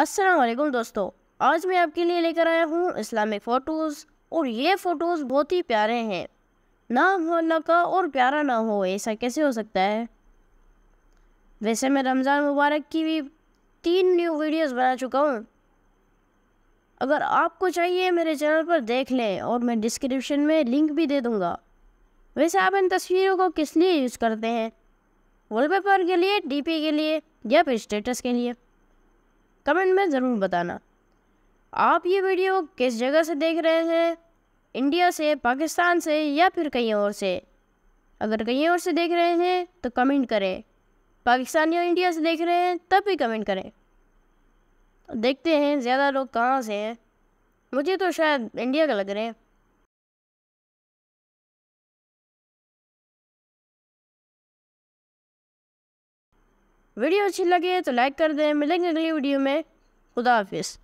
असलम दोस्तों आज मैं आपके लिए लेकर आया हूँ इस्लामिक फ़ोटोज़ और ये फ़ोटोज़ बहुत ही प्यारे हैं ना हो अल्लाह का और प्यारा ना हो ऐसा कैसे हो सकता है वैसे मैं रमज़ान मुबारक की भी तीन न्यू वीडियोस बना चुका हूँ अगर आपको चाहिए मेरे चैनल पर देख लें और मैं डिस्क्रिप्शन में लिंक भी दे दूँगा वैसे आप इन तस्वीरों को किस लिए यूज़ करते हैं वॉलपेपर के लिए डीपी के लिए या फिर स्टेटस के लिए कमेंट में ज़रूर बताना आप ये वीडियो किस जगह से देख रहे हैं इंडिया से पाकिस्तान से या फिर कहीं और से अगर कहीं और से देख रहे हैं तो कमेंट करें पाकिस्तान या इंडिया से देख रहे हैं तब भी कमेंट करें देखते हैं ज़्यादा लोग कहाँ से हैं मुझे तो शायद इंडिया का लग रहे हैं वीडियो अच्छी लगे तो लाइक कर दें मिलेंगे अगली वीडियो में खुदा हाफिज़